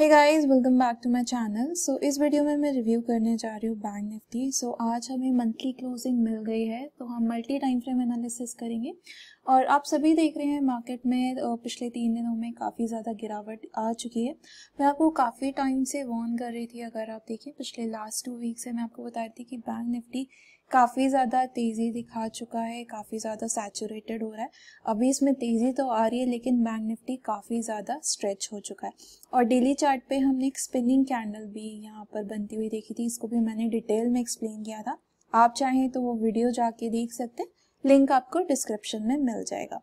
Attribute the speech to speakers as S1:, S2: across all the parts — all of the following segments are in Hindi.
S1: Hey guys welcome back to my channel so इस वीडियो में मैं रिव्यू करने जा रही हूँ बैंक निफ्टी सो आज हमें मंथली क्लोजिंग मिल गई है तो हम मल्टी टाइम फ्रेम एनालिसिस करेंगे और आप सभी देख रहे हैं मार्केट में पिछले तीन दिनों में काफ़ी ज़्यादा गिरावट आ चुकी है मैं आपको काफ़ी टाइम से वॉर्न कर रही थी अगर आप देखिए पिछले लास्ट टू वीक से मैं आपको बता रही थी कि बैंक निफ्टी काफ़ी ज़्यादा तेज़ी दिखा चुका है काफ़ी ज़्यादा सैचुरेटेड हो रहा है अभी इसमें तेज़ी तो आ रही है लेकिन बैंक निफ्टी काफ़ी ज़्यादा स्ट्रेच हो चुका है और डेली चार्ट पे हमने एक स्पिनिंग कैंडल भी यहाँ पर बनती हुई देखी थी इसको भी मैंने डिटेल में एक्सप्लेन किया था आप चाहें तो वो वीडियो जाके देख सकते हैं लिंक आपको डिस्क्रिप्शन में मिल जाएगा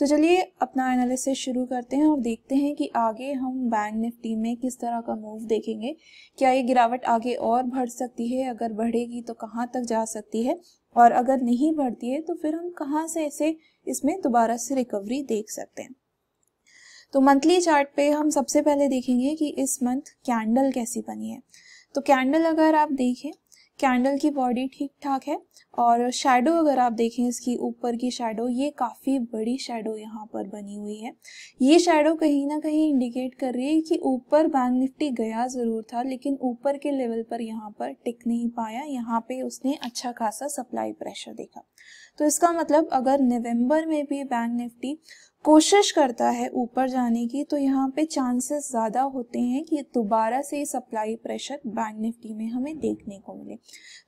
S1: तो चलिए अपना एनालिसिस शुरू करते हैं और देखते हैं कि आगे हम बैंक निफ्टी में किस तरह का मूव देखेंगे क्या ये गिरावट आगे और बढ़ सकती है अगर बढ़ेगी तो कहाँ तक जा सकती है और अगर नहीं बढ़ती है तो फिर हम कहाँ से इसे इसमें दोबारा से रिकवरी देख सकते हैं तो मंथली चार्ट पे हम सबसे पहले देखेंगे कि इस मंथ कैंडल कैसी बनी है तो कैंडल अगर आप देखें कैंडल की बॉडी ठीक ठाक है और शेडो अगर आप देखें इसकी ऊपर की शेडो ये काफ़ी बड़ी शेडो यहाँ पर बनी हुई है ये शेडो कहीं ना कहीं इंडिकेट कर रही है कि ऊपर बैंक निफ्टी गया ज़रूर था लेकिन ऊपर के लेवल पर यहाँ पर टिक नहीं पाया यहाँ पे उसने अच्छा खासा सप्लाई प्रेशर देखा तो इसका मतलब अगर नवंबर में भी बैंक निफ्टी कोशिश करता है ऊपर जाने की तो यहाँ पे चांसेस ज़्यादा होते हैं कि दोबारा से सप्लाई प्रेशर बैंक निफ्टी में हमें देखने को मिले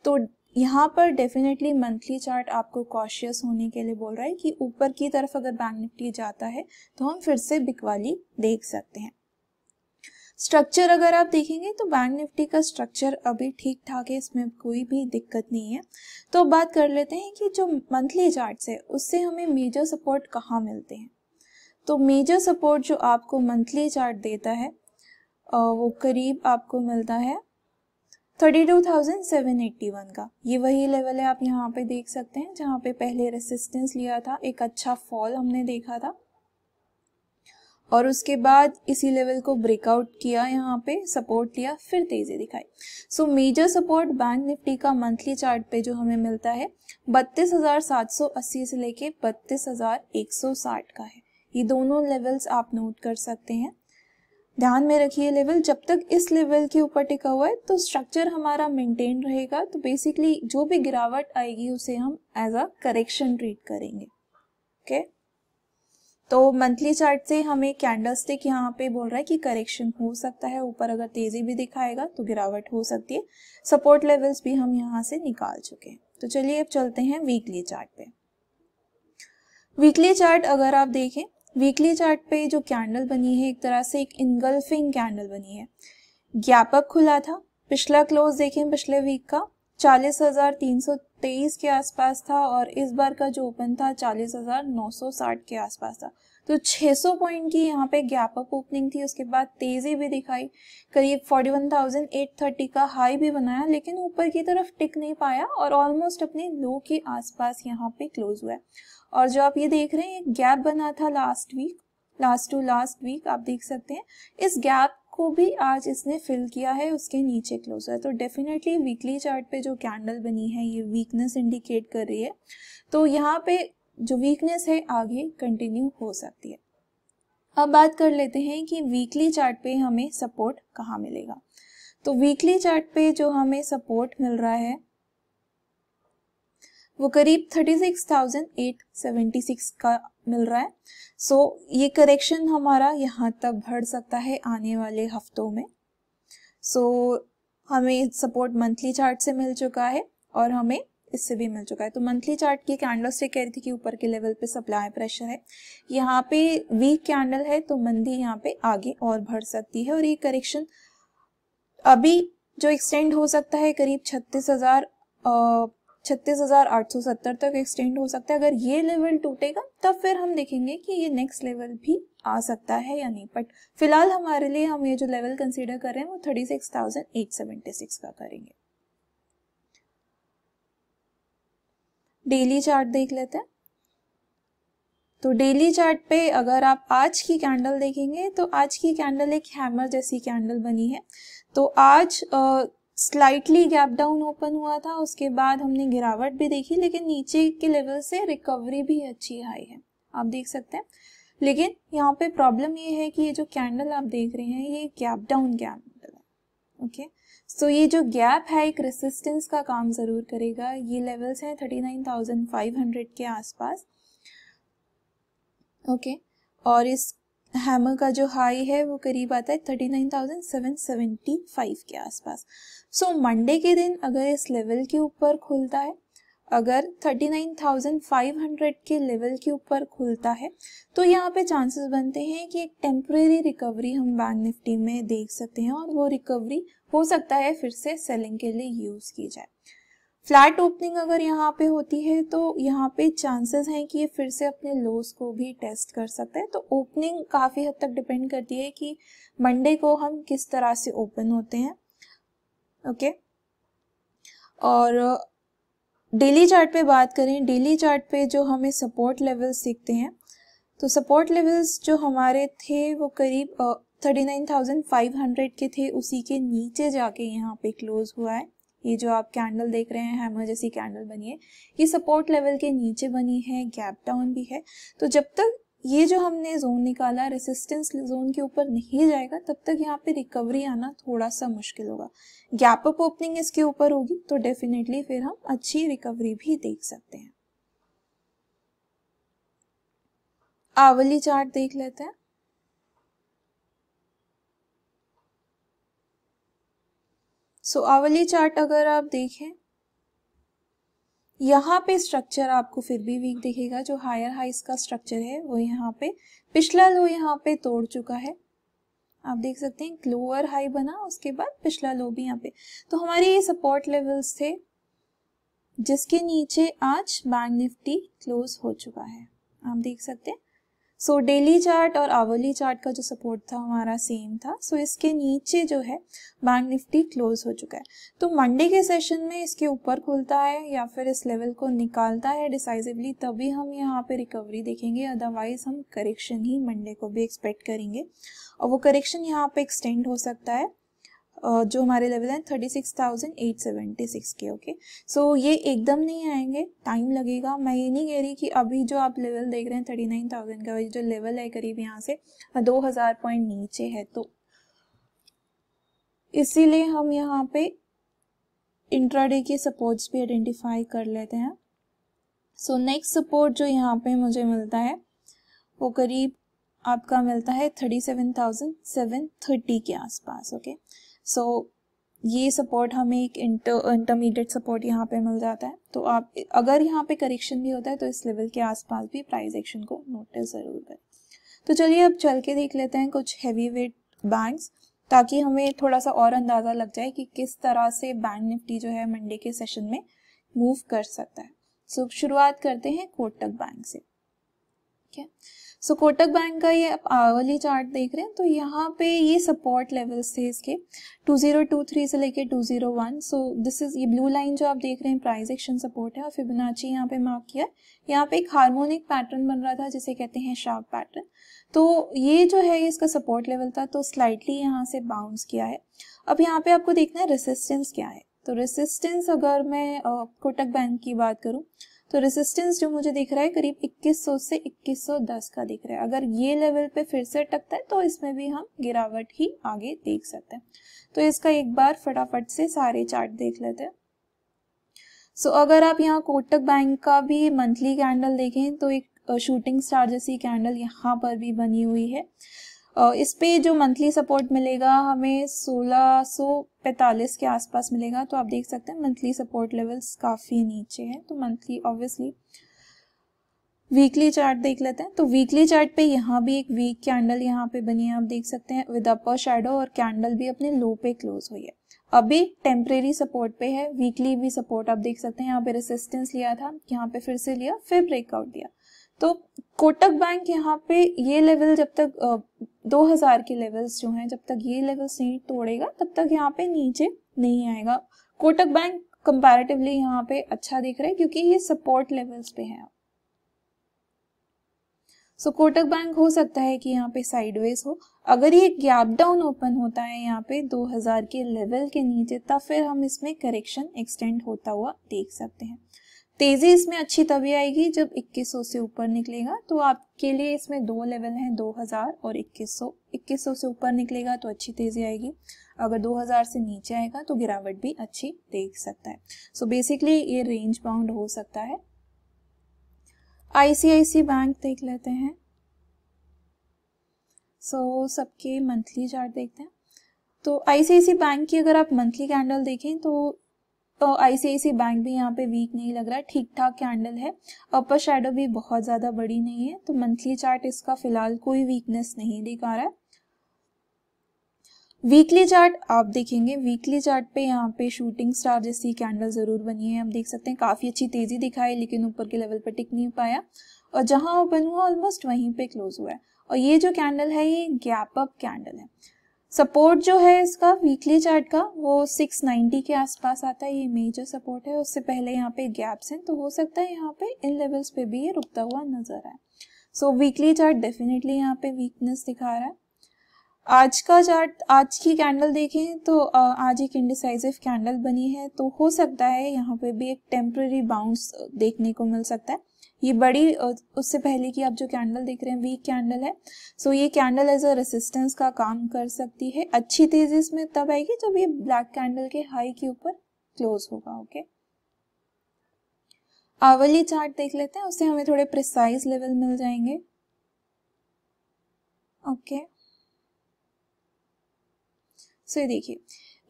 S1: तो यहाँ पर डेफिनेटली मंथली चार्ट आपको कॉशियस होने के लिए बोल रहा है कि ऊपर की तरफ अगर बैंक निफ्टी जाता है तो हम फिर से बिकवाली देख सकते हैं स्ट्रक्चर अगर आप देखेंगे तो बैंक निफ्टी का स्ट्रक्चर अभी ठीक ठाक है इसमें कोई भी दिक्कत नहीं है तो बात कर लेते हैं कि जो मंथली चार्ट है उससे हमें मेजर सपोर्ट कहाँ मिलते हैं तो मेजर सपोर्ट जो आपको मंथली चार्ट देता है वो करीब आपको मिलता है 32,781 का ये वही लेवल है आप यहाँ पे देख सकते हैं जहाँ पे पहले रेसिस्टेंस लिया था एक अच्छा फॉल हमने देखा था और उसके बाद इसी लेवल को ब्रेकआउट किया यहाँ पे सपोर्ट लिया फिर तेज़ी दिखाई so major support Bank Nifty का मंथली चार्ट पे जो हमें मिलता है 32,780 से लेके 32,160 का है ये दोनों लेवल्स आप नोट कर सकते हैं ध्यान में रखिए लेवल जब तक इस लेवल के ऊपर टिका हुआ है तो स्ट्रक्चर हमारा मेंटेन रहेगा तो बेसिकली जो भी गिरावट आएगी उसे हम एज अ करेक्शन ट्रीट करेंगे ओके okay? तो मंथली चार्ट से हमें कैंडल स्टिक यहाँ पे बोल रहा है कि करेक्शन हो सकता है ऊपर अगर तेजी भी दिखाएगा तो गिरावट हो सकती है सपोर्ट लेवल्स भी हम यहाँ से निकाल चुके हैं तो चलिए अब चलते हैं वीकली चार्ट पे वीकली चार्ट अगर आप देखें वीकली चार्ट पे जो कैंडल बनी है एक तरह से एक इनगल्फिंग कैंडल बनी है गैप अप खुला था पिछला क्लोज देखें पिछले वीक का चालीस हजार तीन सौ तेईस के आसपास था और इस बार का जो ओपन था चालीस हज़ार नौ सौ साठ के आसपास था तो 600 पॉइंट की यहाँ पे गैप अप ओपनिंग थी उसके बाद तेज़ी भी दिखाई करीब 41,830 का हाई भी बनाया लेकिन ऊपर की तरफ टिक नहीं पाया और ऑलमोस्ट अपने लो के आसपास यहाँ पे क्लोज हुआ है और जो आप ये देख रहे हैं गैप बना था last week last to last week आप देख सकते हैं इस गैप को भी आज इसने फिल किया है उसके नीचे क्लोजर तो डेफिनेटली वीकली चार्ट पे जो कैंडल बनी है ये वीकनेस इंडिकेट कर रही है तो यहाँ पे जो वीकनेस है आगे कंटिन्यू हो सकती है अब बात कर लेते हैं कि वीकली चार्ट पे हमें सपोर्ट कहाँ मिलेगा तो वीकली चार्ट पे जो हमें सपोर्ट मिल रहा है वो करीब 36,876 का मिल रहा है सो so, ये करेक्शन हमारा यहाँ तक बढ़ सकता है आने वाले हफ्तों में सो so, हमें सपोर्ट मंथली चार्ट से मिल चुका है और हमें इससे भी मिल चुका है तो मंथली चार्ट की कैंडल से कह रही थी कि ऊपर के लेवल पे सप्लाई प्रेशर है यहाँ पे वीक कैंडल है तो मंदी यहाँ पे आगे और बढ़ सकती है और ये करेक्शन अभी जो एक्सटेंड हो सकता है करीब छत्तीस हजार 36,870 तक एक्सटेंड हो सकता है अगर ये लेवल टूटेगा तब फिर हम देखेंगे कि ये नेक्स्ट लेवल भी आ सकता है या नहीं बट फिलहाल हमारे लिए हम ये जो लेवल कंसीडर कर रहे हैं वो 36,876 का करेंगे डेली चार्ट देख लेते हैं तो डेली चार्ट पे अगर आप आज की कैंडल देखेंगे तो आज की कैंडल एक हैमर जैसी कैंडल बनी है तो आज आ, स्लाइटली गैप डाउन ओपन हुआ था उसके बाद हमने गिरावट भी देखी लेकिन नीचे के लेवल से रिकवरी भी अच्छी हाई है आप देख सकते हैं लेकिन यहाँ पे प्रॉब्लम ये है कि ये जो कैंडल आप देख रहे हैं ये गैप डाउन कैंडल है ओके सो ये जो गैप है एक रेसिस्टेंस का काम ज़रूर करेगा ये लेवल्स हैं 39,500 के आसपास ओके okay. और इस हैमर का जो हाई है वो करीब आता है thirty nine thousand seven seventy five के आसपास सो so, मंडे के दिन अगर इस लेवल के ऊपर खुलता है अगर हंड्रेड के लेवल के ऊपर खुलता है तो यहाँ पे चांसेस बनते हैं कि एक टेम्प्रेरी रिकवरी हम बैंक निफ्टी में देख सकते हैं और वो रिकवरी हो सकता है फिर से सेलिंग के लिए यूज़ की जाए फ्लैट ओपनिंग अगर यहाँ पे होती है तो यहाँ पे चांसेस हैं कि ये फिर से अपने लोस को भी टेस्ट कर सकते हैं तो ओपनिंग काफ़ी हद तक डिपेंड करती है कि मंडे को हम किस तरह से ओपन होते हैं ओके okay? और डेली चार्ट पे बात करें डेली चार्ट पे जो हमें सपोर्ट लेवल्स दिखते हैं तो सपोर्ट लेवल्स जो हमारे थे वो करीब thirty nine thousand five hundred के थे उसी के नीचे जाके यहाँ पे क्लोज हुआ है ये जो आप कैंडल देख रहे हैं हैमर जैसी कैंडल बनी है ये सपोर्ट लेवल के नीचे बनी है गैप डाउन भी है तो जब तक ये जो हमने जोन निकाला रेसिस्टेंस जोन के ऊपर नहीं जाएगा तब तक यहाँ पे रिकवरी आना थोड़ा सा मुश्किल होगा गैप अप ओपनिंग इसके ऊपर होगी तो डेफिनेटली फिर हम अच्छी रिकवरी भी देख सकते हैं आवली चार्ट देख लेते हैं सो आवली चार्ट अगर आप देखें यहाँ पे स्ट्रक्चर आपको फिर भी वीक दिखेगा जो हायर हाइस का स्ट्रक्चर है वो यहाँ पे पिछला लो यहाँ पे तोड़ चुका है आप देख सकते हैं लोअर हाई बना उसके बाद पिछला लो भी यहाँ पे तो हमारे ये सपोर्ट लेवल्स थे जिसके नीचे आज बैंक निफ्टी क्लोज हो चुका है आप देख सकते हैं सो डेली चार्ट और आवर्ली चार्ट का जो सपोर्ट था हमारा सेम था सो so, इसके नीचे जो है बैंक निफ्टी क्लोज हो चुका है तो मंडे के सेशन में इसके ऊपर खुलता है या फिर इस लेवल को निकालता है डिसाइसिवली तभी हम यहाँ पे रिकवरी देखेंगे अदरवाइज हम करेक्शन ही मंडे को भी एक्सपेक्ट करेंगे और वो करेक्शन यहाँ पे एक्सटेंड हो सकता है जो हमारे लेवल हैं thirty six thousand eight seventy six के ओके सो ये एकदम नहीं आएंगे टाइम लगेगा मैं ये नहीं कह रही कि अभी जो आप लेवल देख रहे हैं थर्टी नाइन थाउजेंड का जो लेवल है करीब यहाँ से दो हज़ार पॉइंट नीचे है तो इसीलिए हम यहाँ पे इंट्राडे के सपोर्ट्स भी आइडेंटिफाई कर लेते हैं सो नेक्स्ट सपोर्ट जो यहाँ पे मुझे मिलता है वो करीब आपका मिलता है thirty seven thousand seven thirty के आसपास ओके okay? सो so, ये सपोर्ट हमें एक इंटर इंटरमीडिएट सपोर्ट यहाँ पे मिल जाता है तो आप अगर यहाँ पे करेक्शन भी होता है तो इस लेवल के आसपास भी प्राइस एक्शन को नोटिस ज़रूर करें तो चलिए अब चल के देख लेते हैं कुछ हैवी वेट बैंक्स ताकि हमें थोड़ा सा और अंदाज़ा लग जाए कि किस तरह से बैंक निफ्टी जो है मंडे के सेशन में मूव कर सकता है सो so, शुरुआत करते हैं कोटक बैंक से ठीक है सो कोटक बैंक का ये आप आवली चार्ट देख रहे हैं तो यहाँ पे ये सपोर्ट लेवल्स थे इसके 2023 से लेके 201 सो दिस इज ये ब्लू लाइन जो आप देख रहे हैं प्राइस एक्शन सपोर्ट है और फिबोनाची यहाँ पे मार्क किया है यहाँ पे एक हार्मोनिक पैटर्न बन रहा था जिसे कहते हैं शार्प पैटर्न तो ये जो है इसका सपोर्ट लेवल था तो स्लाइटली यहाँ से बाउंस किया है अब यहाँ पे आपको देखना है रेसिस्टेंस क्या है तो रेसिस्टेंस अगर मैं कोटक बैंक की बात करूँ तो रेसिस्टेंस जो मुझे दिख रहा है करीब 2100 से 2110 का दिख रहा है अगर ये लेवल पे फिर से टकता है तो इसमें भी हम गिरावट ही आगे देख सकते हैं तो इसका एक बार फटाफट से सारे चार्ट देख लेते हैं सो so, अगर आप यहाँ कोटक बैंक का भी मंथली कैंडल देखें तो एक शूटिंग स्टार जैसी कैंडल यहाँ पर भी बनी हुई है इस पे जो मंथली सपोर्ट मिलेगा हमें 1645 के आसपास मिलेगा तो आप देख सकते हैं मंथली सपोर्ट लेवल्स काफ़ी नीचे हैं तो मंथली ऑब्वियसली वीकली चार्ट देख लेते हैं तो वीकली चार्ट पे यहाँ भी एक वीक कैंडल यहाँ पे बनी है आप देख सकते हैं विद अपर शेडो और कैंडल भी अपने लो पे क्लोज हुई है अभी टेम्परेरी सपोर्ट पे है वीकली भी सपोर्ट आप देख सकते हैं यहाँ पे रेसिस्टेंस लिया था यहाँ पे फिर से लिया फिर ब्रेकआउट दिया तो कोटक बैंक यहाँ पे ये लेवल जब तक दो हज़ार के लेवल्स जो हैं जब तक ये लेवल्स नहीं तोड़ेगा तब तक यहाँ पे नीचे नहीं आएगा कोटक बैंक कंपैरेटिवली यहाँ पे अच्छा दिख रहा है क्योंकि ये सपोर्ट लेवल्स पे है सो so, कोटक बैंक हो सकता है कि यहाँ पे साइडवेज हो अगर ये गैप डाउन ओपन होता है यहाँ पे 2000 के लेवल के नीचे तब फिर हम इसमें करेक्शन एक्सटेंड होता हुआ देख सकते हैं तेज़ी इसमें अच्छी तभी आएगी जब 2100 से ऊपर निकलेगा तो आपके लिए इसमें दो लेवल हैं 2000 और 2100 2100 से ऊपर निकलेगा तो अच्छी तेज़ी आएगी अगर 2000 से नीचे आएगा तो गिरावट भी अच्छी देख सकता है सो so बेसिकली ये रेंज बाउंड हो सकता है आईसीआईसी बैंक देख लेते हैं सो so, सबके मंथली चार्ट देखते हैं तो आईसीआईसी बैंक की अगर आप मंथली कैंडल देखें तो तो आईसीआईसी बैंक भी यहाँ पे वीक नहीं लग रहा है ठीक ठाक कैंडल है अपर शेडो भी बहुत ज़्यादा बड़ी नहीं है तो मंथली चार्ट इसका फिलहाल कोई वीकनेस नहीं दिखा रहा है वीकली चार्ट आप देखेंगे वीकली चार्ट पे यहाँ पे शूटिंग स्टार जैसी कैंडल ज़रूर बनी है आप देख सकते हैं काफ़ी अच्छी तेज़ी दिखाई लेकिन ऊपर के लेवल पर टिक नहीं पाया और जहां ओपन हुआ ऑलमोस्ट वहीं पे क्लोज हुआ है और ये जो कैंडल है ये गैप अप कैंडल है सपोर्ट जो है इसका वीकली चार्ट का वो 690 के आसपास आता है ये मेजर सपोर्ट है उससे पहले यहाँ पे गैप्स हैं तो हो सकता है यहाँ पे इन लेवल्स पे भी ये रुकता हुआ नजर आए सो वीकली चार्ट डेफिनेटली यहाँ पे वीकनेस दिखा रहा है आज का चार्ट आज की कैंडल देखें तो आज एक इंडिसाइजिव कैंडल बनी है तो हो सकता है यहाँ पे भी एक टेम्प्रेरी बाउंस देखने को मिल सकता है ये बड़ी उससे पहले की आप जो कैंडल देख रहे हैं वीक कैंडल है सो so ये कैंडल एज अ रेसिस्टेंस का काम कर सकती है अच्छी तेजी इसमें तब आएगी जब ये ब्लैक कैंडल के हाई के ऊपर क्लोज होगा ओके okay? आवली चार्ट देख लेते हैं उससे हमें थोड़े प्रिसाइज लेवल मिल जाएंगे ओके okay. सो so, ये देखिए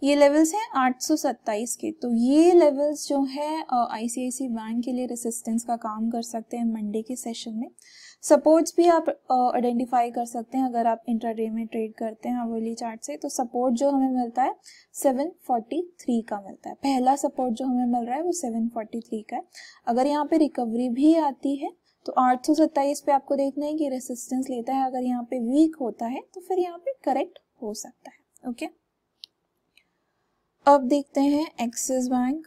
S1: ये लेवल्स हैं 827 के तो ये लेवल्स जो है आईसीआईसी बैंक के लिए रेसिस्टेंस का काम कर सकते हैं मंडे के सेशन में सपोर्ट्स भी आप आइडेंटिफाई कर सकते हैं अगर आप इंट्राडे में ट्रेड करते हैं अवेली चार्ट से तो सपोर्ट जो हमें मिलता है 743 का मिलता है पहला सपोर्ट जो हमें मिल रहा है वो 743 का है अगर यहाँ पे रिकवरी भी आती है तो 827 पे आपको देखना है कि रेसिस्टेंस लेता है अगर यहाँ पे वीक होता है तो फिर यहाँ पे करेक्ट हो सकता है ओके okay? अब देखते हैं Axis Bank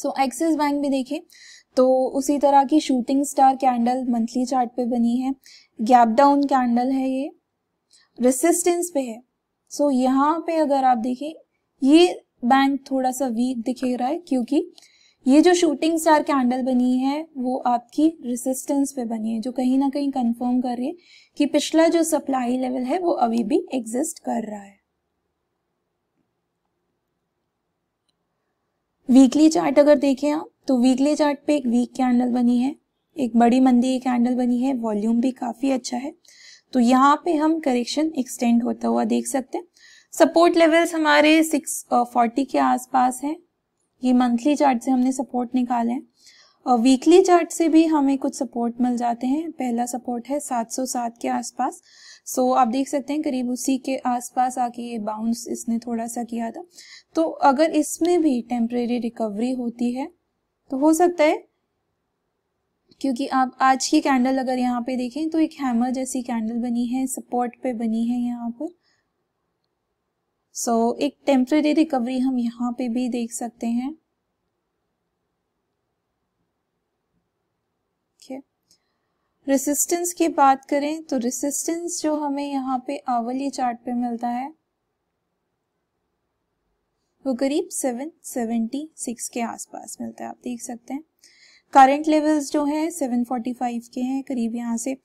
S1: so Axis Bank भी देखे तो उसी तरह की shooting star candle monthly chart पे बनी है गैप डाउन कैंडल है ये रेसिस्टेंस पे है सो so, यहाँ पे अगर आप देखें ये बैंक थोड़ा सा वीक दिखे रहा है क्योंकि ये जो शूटिंग स्टार कैंडल बनी है वो आपकी रेसिस्टेंस पे बनी है जो कहीं ना कहीं कंफर्म कर रही है कि पिछला जो सप्लाई लेवल है वो अभी भी एग्जिस्ट कर रहा है वीकली चार्ट अगर देखें आप तो वीकली चार्ट पे एक वीक कैंडल बनी है एक बड़ी मंदी कैंडल बनी है वॉल्यूम भी काफ़ी अच्छा है तो यहाँ पे हम करेक्शन एक्सटेंड होता हुआ देख सकते हैं सपोर्ट लेवल्स हमारे सिक्स फोर्टी uh, के आसपास हैं ये मंथली चार्ट से हमने सपोर्ट निकाले हैं और वीकली चार्ट से भी हमें कुछ सपोर्ट मिल जाते हैं पहला सपोर्ट है 707 के आसपास सो so, आप देख सकते हैं करीब उसी के आसपास आके ये बाउंस इसने थोड़ा सा किया था तो अगर इसमें भी टेम्परेरी रिकवरी होती है तो हो सकता है क्योंकि आप आज की कैंडल अगर यहाँ पे देखें तो एक हैमर जैसी कैंडल बनी है सपोर्ट पे बनी है यहाँ पर सो so, एक टेम्प्रेरी रिकवरी हम यहाँ पे भी देख सकते हैं रेसिस्टेंस की बात करें तो रेसिस्टेंस जो हमें यहाँ पे आवली चार्ट पे मिलता है वो करीब 776 के आसपास मिलता है आप देख सकते हैं करंट लेवल्स जो है 745 के हैं करीब यहाँ से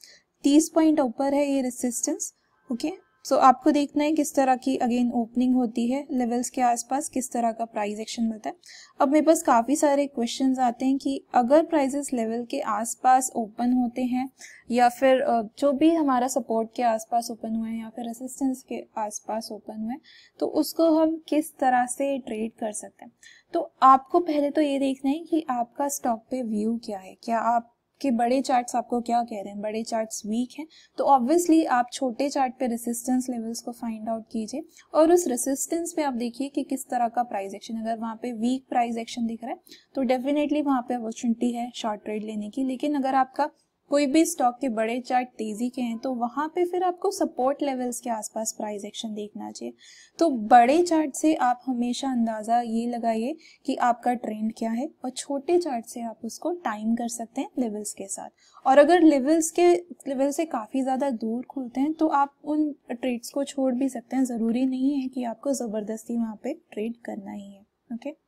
S1: 30 पॉइंट ऊपर है ये रेसिस्टेंस ओके सो so, आपको देखना है किस तरह की अगेन ओपनिंग होती है लेवल्स के आसपास किस तरह का प्राइस एक्शन मिलता है अब मेरे पास काफ़ी सारे क्वेश्चन आते हैं कि अगर प्राइजेस लेवल के आसपास ओपन होते हैं या फिर जो भी हमारा सपोर्ट के आसपास ओपन हुए हैं या फिर रेसिस्टेंस के आसपास ओपन हुए तो उसको हम किस तरह से ट्रेड कर सकते हैं तो आपको पहले तो ये देखना है कि आपका स्टॉक पे व्यू क्या है क्या आप कि बड़े चार्ट्स आपको क्या कह रहे हैं बड़े चार्ट्स वीक हैं तो ऑब्वियसली आप छोटे चार्ट पे रेसिस्टेंस लेवल्स को फाइंड आउट कीजिए और उस रेसिस्टेंस पे आप देखिए कि किस तरह का प्राइस एक्शन अगर वहाँ पे वीक प्राइस एक्शन दिख रहा है तो डेफिनेटली वहाँ पे अपॉर्चुनिटी है शॉर्ट ट्रेड लेने की लेकिन अगर आपका कोई भी स्टॉक के बड़े चार्ट तेजी के हैं तो वहाँ पे फिर आपको सपोर्ट लेवल्स के आसपास प्राइस एक्शन देखना चाहिए तो बड़े चार्ट से आप हमेशा अंदाज़ा ये लगाइए कि आपका ट्रेंड क्या है और छोटे चार्ट से आप उसको टाइम कर सकते हैं लेवल्स के साथ और अगर लेवल्स के लेवल से काफ़ी ज़्यादा दूर खुलते हैं तो आप उन ट्रेड्स को छोड़ भी सकते हैं ज़रूरी नहीं है कि आपको ज़बरदस्ती वहाँ पर ट्रेड करना ही है okay okay?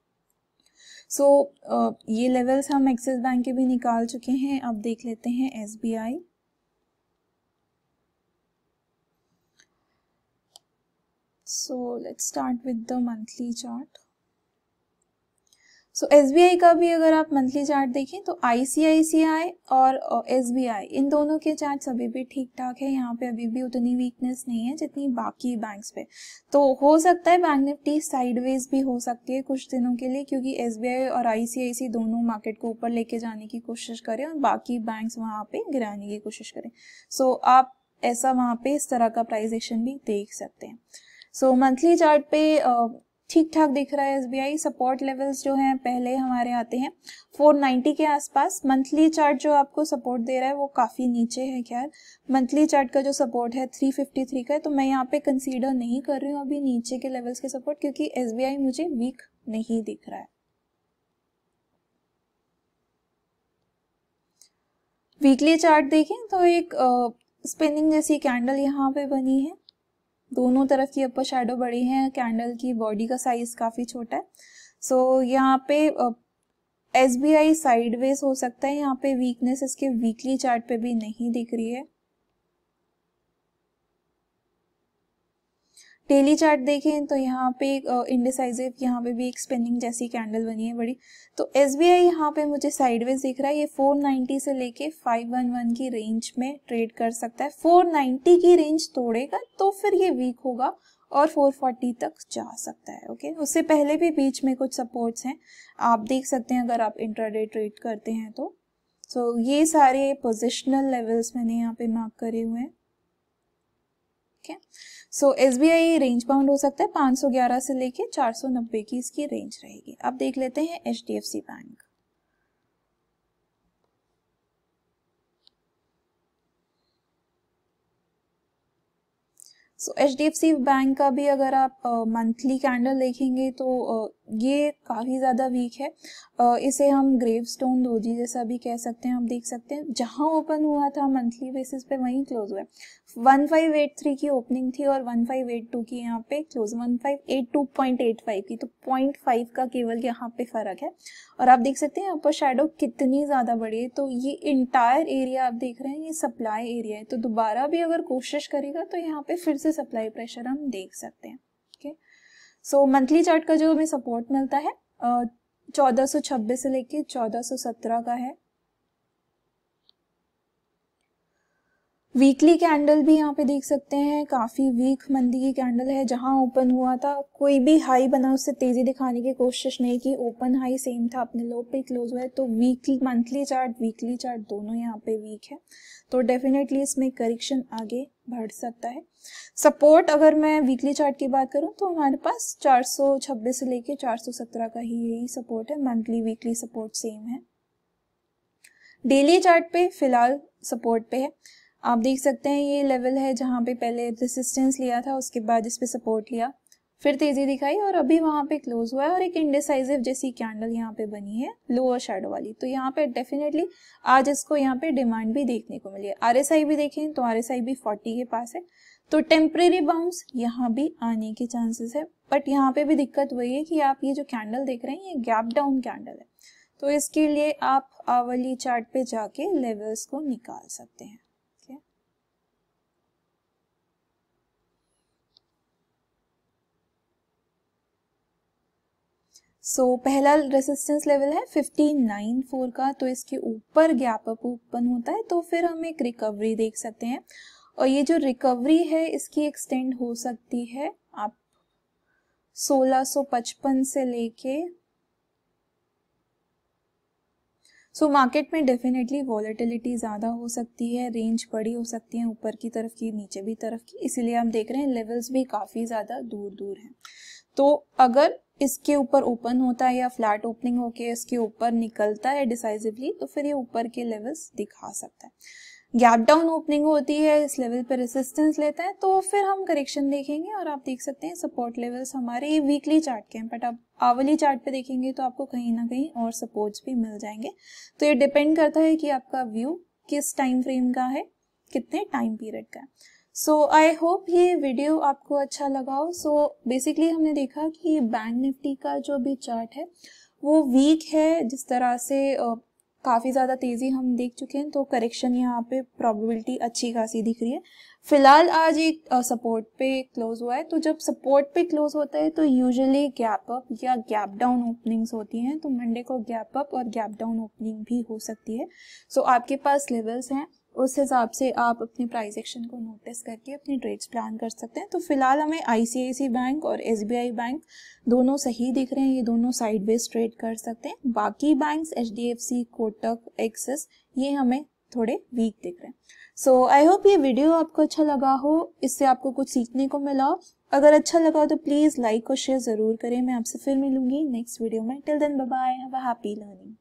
S1: So so, uh, ये लेवल्स हम एक्सिस बैंक के भी निकाल चुके हैं अब देख लेते हैं S B I so let's start with the monthly chart so S का भी अगर आप मंथली चार्ट देखें तो आई और एस इन दोनों के चार्ट अभी भी ठीक ठाक है यहाँ पे अभी भी उतनी वीकनेस नहीं है जितनी बाकी बैंक्स पे तो हो सकता है बैंक निफ्टी साइडवेज भी हो सकती है कुछ दिनों के लिए क्योंकि एस और आई दोनों मार्केट को ऊपर लेके जाने की कोशिश करें और बाकी बैंक वहाँ पे गिराने की कोशिश करें सो so, आप ऐसा वहाँ पे इस तरह का प्राइजेशन भी देख सकते हैं सो मंथली चार्ट पे uh, ठीक ठाक दिख रहा है एसबीआई सपोर्ट लेवल्स जो हैं पहले हमारे आते हैं 490 के आसपास मंथली चार्ट जो आपको सपोर्ट दे रहा है वो काफ़ी नीचे है खैर मंथली चार्ट का जो सपोर्ट है 353 का है तो मैं यहाँ पे कंसीडर नहीं कर रही हूँ अभी नीचे के लेवल्स के सपोर्ट क्योंकि एस मुझे वीक नहीं दिख रहा है वीकली चार्ट देखें तो एक स्पिनिंग जैसी कैंडल यहाँ पे बनी है दोनों तरफ की अपर शेडो बड़ी है कैंडल की बॉडी का साइज काफ़ी छोटा है सो so, यहाँ पे एस बी आई साइडवेज हो सकता है यहाँ पे वीकनेस इसके वीकली चार्ट पे भी नहीं दिख रही है डेली चार्ट देखें तो यहाँ पे इंडिसाइजिव यहाँ पे भी एक स्पेनिंग जैसी कैंडल बनी है बड़ी तो एस बी आई यहाँ पर मुझे साइडवेज दिख रहा है ये 490 से लेके 511 की रेंज में ट्रेड कर सकता है 490 की रेंज तोड़ेगा तो फिर ये वीक होगा और 440 तक जा सकता है ओके उससे पहले भी बीच में कुछ सपोर्ट्स हैं आप देख सकते हैं अगर आप इंट्राडे ट्रेड करते हैं तो सो so, ये सारे पोजिशनल लेवल्स मैंने यहाँ पे मार्क करे हुए हैं ठीक है so S B I range bound हो सकता है 511 से लेके 490 की इसकी रेंज रहेगी अब देख लेते हैं H D F C Bank so H D F C Bank का भी अगर आप मंथली कैंडल देखेंगे तो uh, ये काफ़ी ज़्यादा वीक है uh, इसे हम ग्रेव स्टोन दोजी जैसा भी कह सकते हैं आप देख सकते हैं जहाँ ओपन हुआ था मंथली बेसिस पे वहीं क्लोज हुआ है 1583 की ओपनिंग थी और 1582 की यहाँ पे क्लोज 1582.85 की तो 0.5 का केवल यहाँ पे फर्क है और आप देख सकते हैं अपर शेडो कितनी ज़्यादा बड़ी है तो ये इंटायर एरिया आप देख रहे हैं ये सप्लाई एरिया है तो दोबारा भी अगर कोशिश करेगा तो यहाँ पे फिर से सप्लाई प्रेशर हम देख सकते हैं ओके सो मंथली चार्ट का जो हमें सपोर्ट मिलता है चौदह से लेके चौदह का है वीकली कैंडल भी यहाँ पे देख सकते हैं काफ़ी वीक मंदी की कैंडल है जहाँ ओपन हुआ था कोई भी हाई बना उससे तेज़ी दिखाने की कोशिश नहीं की ओपन हाई सेम था अपने लो पे क्लोज हुआ है तो weekly monthly chart weekly chart दोनों यहाँ पे वीक है तो डेफिनेटली इसमें करेक्शन आगे बढ़ सकता है सपोर्ट अगर मैं वीकली चार्ट की बात करूं तो हमारे पास 426 से लेके 417 का ही यही सपोर्ट है मंथली वीकली सपोर्ट सेम है डेली चार्ट पे फिलहाल सपोर्ट पे है आप देख सकते हैं ये लेवल है जहाँ पे पहले रेसिस्टेंस लिया था उसके बाद इस पर सपोर्ट लिया फिर तेजी दिखाई और अभी वहाँ पे क्लोज हुआ है और एक इंडेसाइजिव जैसी कैंडल यहाँ पे बनी है लोअर शेडो वाली तो यहाँ पे डेफिनेटली आज इसको यहाँ पे डिमांड भी देखने को मिली है आरएसआई भी देखें तो आरएसआई भी 40 के पास है तो टेम्परेरी बाउंस यहाँ भी आने के चांसेस है बट यहाँ पे भी दिक्कत वही है कि आप ये जो कैंडल देख रहे हैं ये गैप डाउन कैंडल है तो इसके लिए आप आवली चार्ट पे जाके लेवल्स को निकाल सकते हैं सो so, पहला रेसिस्टेंस लेवल है 59.4 का तो इसके ऊपर गैप अप ओपन होता है तो फिर हम एक रिकवरी देख सकते हैं और ये जो रिकवरी है इसकी एक्सटेंड हो सकती है आप 1655 से लेके सो so, मार्केट में डेफिनेटली वॉलेटिलिटी ज़्यादा हो सकती है रेंज बड़ी हो सकती है ऊपर की तरफ की नीचे भी तरफ की इसीलिए हम देख रहे हैं लेवल्स भी काफ़ी ज़्यादा दूर दूर हैं तो अगर इसके ऊपर ओपन होता है या फ्लैट ओपनिंग होके इसके ऊपर निकलता है डिसाइजिवली तो फिर ये ऊपर के लेवल्स दिखा सकता है गैप डाउन ओपनिंग होती है इस लेवल पर रेसिस्टेंस लेता है तो फिर हम करेक्शन देखेंगे और आप देख सकते हैं सपोर्ट लेवल्स हमारे ये वीकली चार्ट के हैं बट आप आवली चार्ट पे देखेंगे तो आपको कहीं ना कहीं और सपोर्ट्स भी मिल जाएंगे तो ये डिपेंड करता है कि आपका व्यू किस टाइम फ्रेम का है कितने टाइम पीरियड का है सो आई होप ये वीडियो आपको अच्छा लगा हो सो बेसिकली हमने देखा कि बैंक निफ्टी का जो भी चार्ट है वो वीक है जिस तरह से काफ़ी ज़्यादा तेज़ी हम देख चुके हैं तो करेक्शन यहाँ पे प्रोबेबिलिटी अच्छी खासी दिख रही है फिलहाल आज एक सपोर्ट पे क्लोज हुआ है तो जब सपोर्ट पे क्लोज होता है तो यूजुअली गैप अप या गैप डाउन ओपनिंग्स होती हैं तो मंडे को गैप अप और गैप डाउन ओपनिंग भी हो सकती है सो so, आपके पास लेवल्स हैं उस हिसाब से आप अपने प्राइस एक्शन को नोटिस करके अपने ट्रेड्स प्लान कर सकते हैं तो फिलहाल हमें आईसीआईसी बैंक और एसबीआई बैंक दोनों सही दिख रहे हैं ये दोनों साइडवेज ट्रेड कर सकते हैं बाकी बैंक्स एचडीएफसी कोटक एक्सिस ये हमें थोड़े वीक दिख रहे हैं सो आई होप ये वीडियो आपको अच्छा लगा हो इससे आपको कुछ सीखने को मिला हो अगर अच्छा लगा हो तो प्लीज़ लाइक और शेयर ज़रूर करें मैं आपसे फिर मिलूंगी नेक्स्ट वीडियो में till then bye have a happy learning